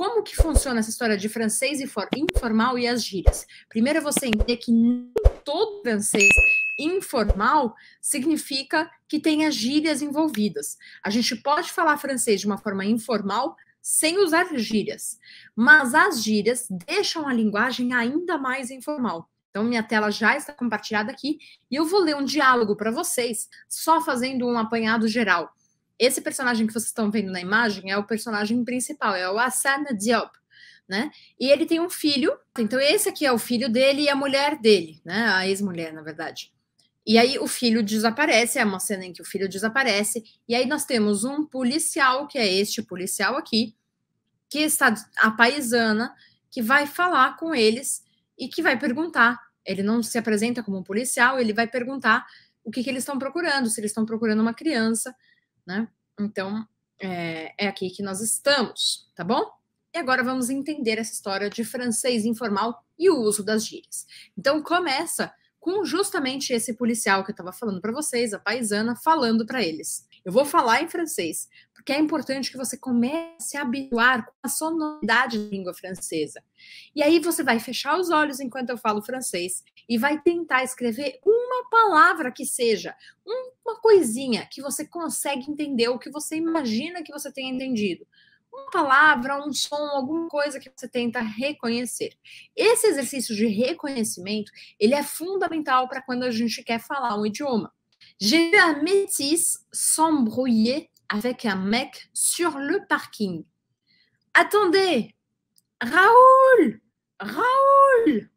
Como que funciona essa história de francês informal e as gírias? Primeiro é você entender que nem todo francês informal significa que tenha gírias envolvidas. A gente pode falar francês de uma forma informal sem usar gírias, mas as gírias deixam a linguagem ainda mais informal. Então, minha tela já está compartilhada aqui e eu vou ler um diálogo para vocês, só fazendo um apanhado geral esse personagem que vocês estão vendo na imagem é o personagem principal, é o Asana Diop. Né? E ele tem um filho, então esse aqui é o filho dele e a mulher dele, né? A ex-mulher, na verdade. E aí o filho desaparece, é uma cena em que o filho desaparece, e aí nós temos um policial, que é este policial aqui, que está a paisana, que vai falar com eles e que vai perguntar. Ele não se apresenta como um policial, ele vai perguntar o que, que eles estão procurando, se eles estão procurando uma criança né? Então, é, é aqui que nós estamos, tá bom? E agora vamos entender essa história de francês informal e o uso das gírias. Então, começa com justamente esse policial que eu estava falando para vocês, a paisana, falando para eles. Eu vou falar em francês, porque é importante que você comece a habituar com a sonoridade da língua francesa. E aí você vai fechar os olhos enquanto eu falo francês e vai tentar escrever uma palavra que seja, uma coisinha que você consegue entender, ou que você imagina que você tenha entendido. Uma palavra, um som, alguma coisa que você tenta reconhecer. Esse exercício de reconhecimento, ele é fundamental para quando a gente quer falar um idioma. J'ai vu un métis s'embrouiller avec un mec sur le parking. Attendez, Raoul, Raoul,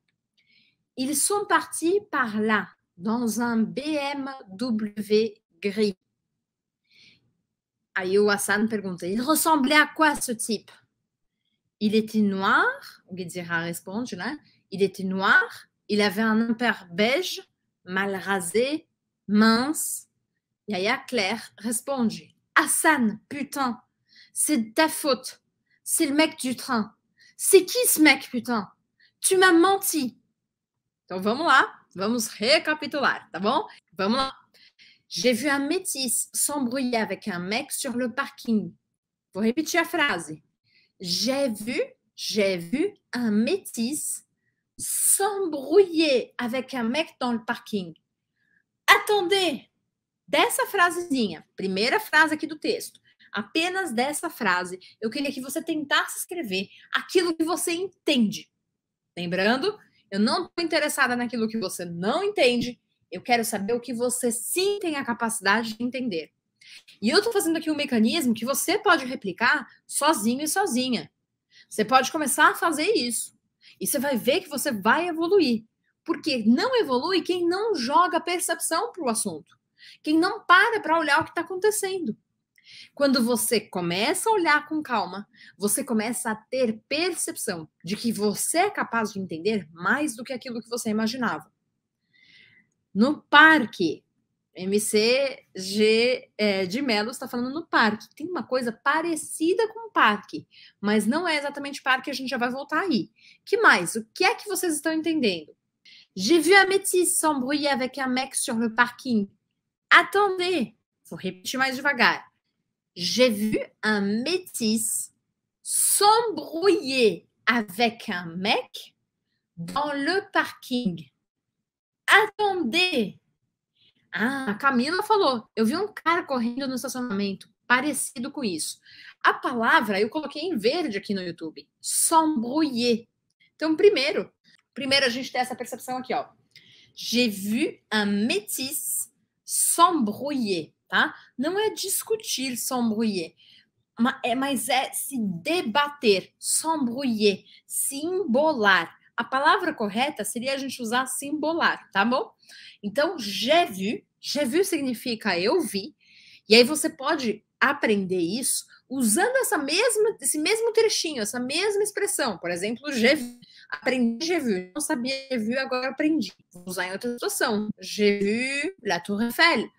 Ils sont partis par là, dans un BMW gris. ayo Hassan, il ressemblait à quoi ce type Il était noir, il était noir, il avait un imper beige, mal rasé, mince. Yaya Claire répondit, Hassan, putain, c'est ta faute, c'est le mec du train. C'est qui ce mec, putain Tu m'as menti, Então vamos lá, vamos recapitular, tá bom? Vamos lá. J'ai vu un métis s'embrouiller avec un mec sur le parking. Vou repetir a frase. J'ai vu, j'ai vu un métis s'embrouiller avec un mec dans le parking. Attendez! dessa frasezinha, primeira frase aqui do texto, apenas dessa frase, eu queria que você tentasse escrever aquilo que você entende. Lembrando eu não estou interessada naquilo que você não entende. Eu quero saber o que você sim tem a capacidade de entender. E eu estou fazendo aqui um mecanismo que você pode replicar sozinho e sozinha. Você pode começar a fazer isso. E você vai ver que você vai evoluir. Porque não evolui quem não joga percepção para o assunto. Quem não para para olhar o que está acontecendo. Quando você começa a olhar com calma, você começa a ter percepção de que você é capaz de entender mais do que aquilo que você imaginava. No parque, MCG é, de Melo está falando no parque. Tem uma coisa parecida com o parque, mas não é exatamente parque, a gente já vai voltar aí. que mais? O que é que vocês estão entendendo? J'ai vu un métis s'embrouiller avec un mec sur le parking. Attendez! Vou repetir mais devagar j'ai vu un métis s'embrouiller avec un mec dans le parking. Atendez! Ah, a Camila falou. Eu vi um cara correndo no estacionamento, parecido com isso. A palavra eu coloquei em verde aqui no YouTube. S'embrouiller. Então, primeiro, primeiro a gente tem essa percepção aqui, ó. J'ai vu un métis s'embrouiller tá? Não é discutir, s'embrouiller. É, mas é se debater, s'embrouiller, se embolar. A palavra correta seria a gente usar simbolar, tá bom? Então, j'ai vu, j'ai vu significa eu vi, e aí você pode aprender isso usando essa mesma, esse mesmo trechinho, essa mesma expressão. Por exemplo, j'ai vu, aprendi j'ai vu, não sabia j'ai vu, agora aprendi. Vou usar em outra situação. J'ai vu la Tour Eiffel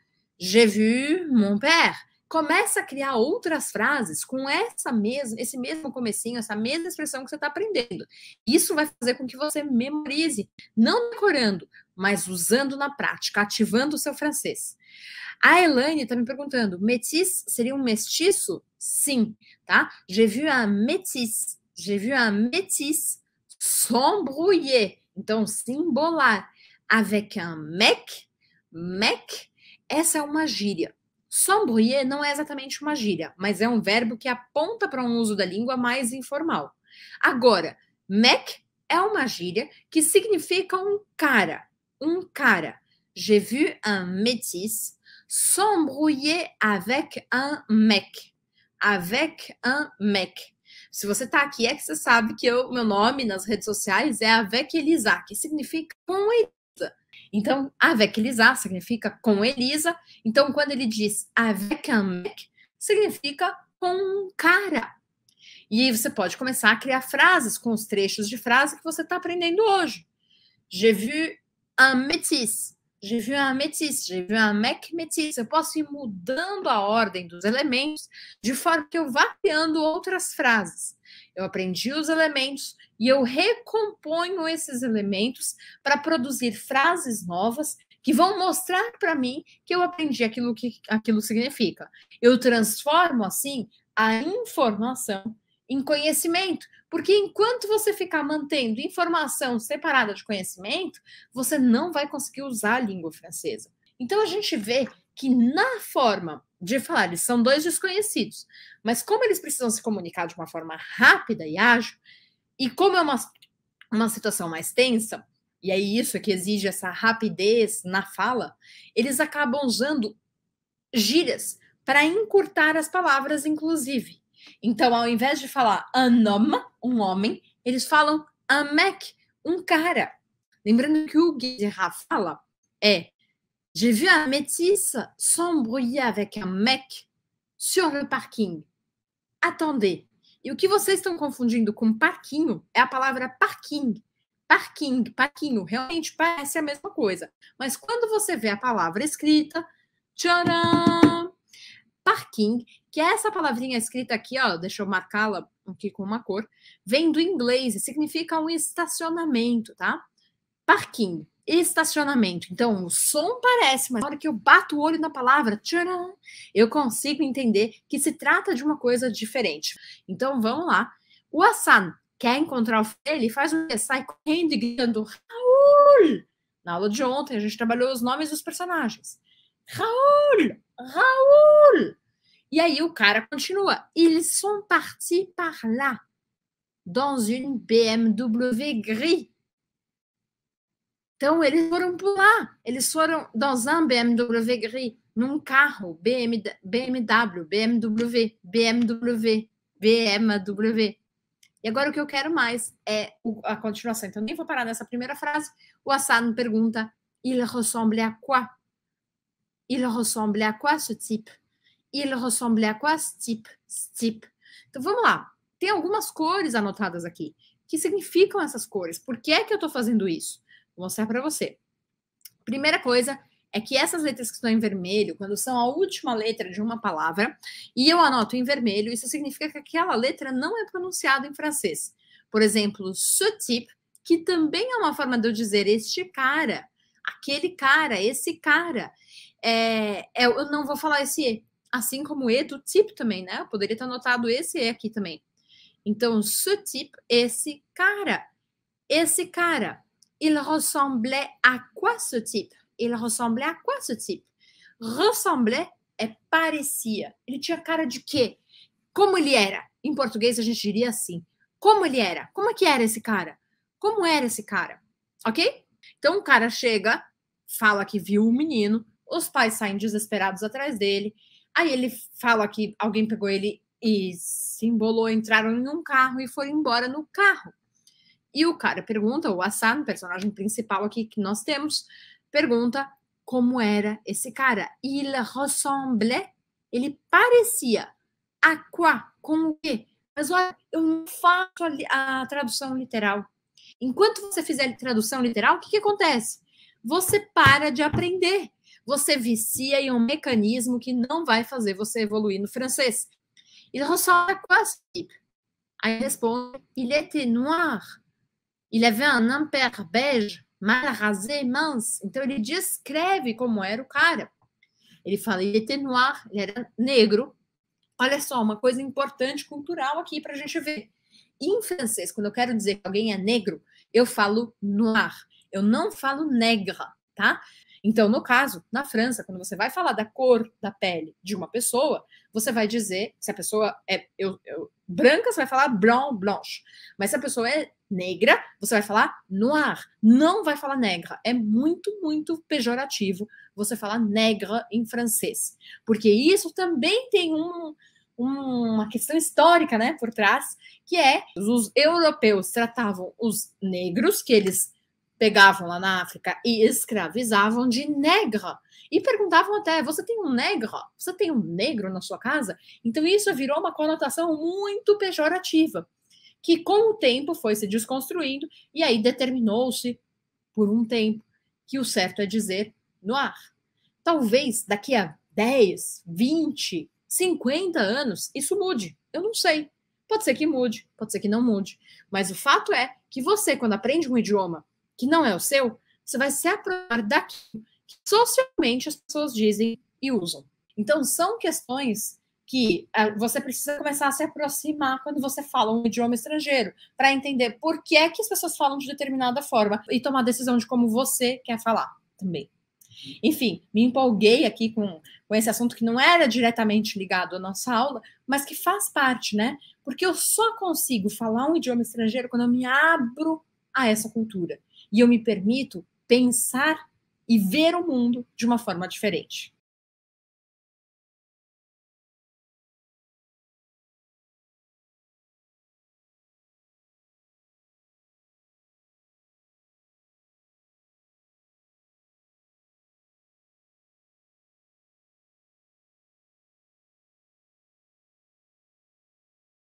J'ai vu mon père. Começa a criar outras frases com essa mesma, esse mesmo comecinho, essa mesma expressão que você está aprendendo. Isso vai fazer com que você memorize, não decorando, mas usando na prática, ativando o seu francês. A Elaine está me perguntando: métis seria um mestiço? Sim, tá? J'ai vu un métis. J'ai vu un métis s'embrouiller. Então, simbolar, avec un mec, mec essa é uma gíria. Sombroyer não é exatamente uma gíria, mas é um verbo que aponta para um uso da língua mais informal. Agora, mec é uma gíria que significa um cara, um cara. J'ai vu un métis s'embrouiller avec un mec. Avec un mec. Se você está aqui, é que você sabe que o meu nome nas redes sociais é Avec Elisa, que significa com então, avec Elisa significa com Elisa. Então, quando ele diz avec un mec, significa com um cara. E você pode começar a criar frases com os trechos de frase que você está aprendendo hoje. J'ai vu un métis. J'ai vu un métis. J'ai vu un mec métis. Eu posso ir mudando a ordem dos elementos de forma que eu vá criando outras frases. Eu aprendi os elementos e eu recomponho esses elementos para produzir frases novas que vão mostrar para mim que eu aprendi aquilo que aquilo significa. Eu transformo assim a informação em conhecimento, porque enquanto você ficar mantendo informação separada de conhecimento, você não vai conseguir usar a língua francesa. Então a gente vê que na forma de falar, eles são dois desconhecidos. Mas como eles precisam se comunicar de uma forma rápida e ágil, e como é uma, uma situação mais tensa, e é isso que exige essa rapidez na fala, eles acabam usando gírias para encurtar as palavras, inclusive. Então, ao invés de falar un um homem, eles falam un mec, um cara. Lembrando que o Guizerra fala é J'ai vu un métis s'embrouiller avec un mec sur le parking. Attendez. E o que vocês estão confundindo com parquinho é a palavra parking. Parking, parquinho, realmente parece a mesma coisa. Mas quando você vê a palavra escrita, tcharam, parking, que é essa palavrinha escrita aqui, ó, deixa eu marcá-la aqui com uma cor, vem do inglês e significa um estacionamento, tá? Parking estacionamento. Então, o som parece, mas na hora que eu bato o olho na palavra, tcharam, eu consigo entender que se trata de uma coisa diferente. Então, vamos lá. O Hassan quer encontrar o filho, ele faz um sai correndo e gritando Raul. Na aula de ontem, a gente trabalhou os nomes dos personagens. Raul! Raul! E aí o cara continua. Eles sont partis par là, dans une BMW gris. Então, eles foram pular. Eles foram dans un BMW gris, num carro BM, BMW, BMW, BMW, BMW. E agora o que eu quero mais é a continuação. Então, nem vou parar nessa primeira frase. O Hassan pergunta: Il ressemble à quoi? Il ressemble à quoi ce type? Il ressemble à quoi ce type? Ce type. Então, vamos lá. Tem algumas cores anotadas aqui. O que significam essas cores? Por que é que eu estou fazendo isso? Vou mostrar para você. Primeira coisa é que essas letras que estão em vermelho, quando são a última letra de uma palavra, e eu anoto em vermelho, isso significa que aquela letra não é pronunciada em francês. Por exemplo, ce type, que também é uma forma de eu dizer este cara, aquele cara, esse cara. É, é eu não vou falar esse E, assim como o E do tipo também, né? Eu poderia ter anotado esse E aqui também. Então, ce type, esse cara, esse cara. Il ressemblait à quoi ce type? Il ressemblait à quoi ce type? Ressemblait é parecia. Ele tinha cara de quê? Como ele era? Em português a gente diria assim. Como ele era? Como é que era esse cara? Como era esse cara? Ok? Então o cara chega, fala que viu o menino, os pais saem desesperados atrás dele. Aí ele fala que alguém pegou ele e se embolou, entraram em um carro e foram embora no carro. E o cara pergunta, o Hassan, personagem principal aqui que nós temos, pergunta como era esse cara. Il ressemblait, ele parecia a quoi, com o quê? Mas olha, eu não faço a, a tradução literal. Enquanto você fizer tradução literal, o que, que acontece? Você para de aprender. Você vicia em um mecanismo que não vai fazer você evoluir no francês. Il ressemble à quoi, Aí responde, il était noir. Ele avait um ampère bege, mal rasé, mince. Então ele descreve como era o cara. Ele fala, ele était noir, ele era negro. Olha só, uma coisa importante cultural aqui para a gente ver. Em francês, quando eu quero dizer que alguém é negro, eu falo noir. Eu não falo negra, tá? Então, no caso, na França, quando você vai falar da cor da pele de uma pessoa, você vai dizer, se a pessoa é eu, eu, branca, você vai falar blanc, blanche. Mas se a pessoa é negra, você vai falar noir, não vai falar negra. É muito, muito pejorativo você falar negra em francês, porque isso também tem um, uma questão histórica, né, por trás, que é os europeus tratavam os negros que eles pegavam lá na África e escravizavam de negra. E perguntavam até: você tem um negro? Você tem um negro na sua casa? Então isso virou uma conotação muito pejorativa que com o tempo foi se desconstruindo e aí determinou-se por um tempo que o certo é dizer no ar. Talvez daqui a 10, 20, 50 anos isso mude. Eu não sei. Pode ser que mude, pode ser que não mude. Mas o fato é que você, quando aprende um idioma que não é o seu, você vai se aproximar daquilo que socialmente as pessoas dizem e usam. Então, são questões que ah, você precisa começar a se aproximar quando você fala um idioma estrangeiro, para entender por que é que as pessoas falam de determinada forma e tomar a decisão de como você quer falar também. Enfim, me empolguei aqui com, com esse assunto que não era diretamente ligado à nossa aula, mas que faz parte, né? Porque eu só consigo falar um idioma estrangeiro quando eu me abro a essa cultura e eu me permito pensar e ver o mundo de uma forma diferente.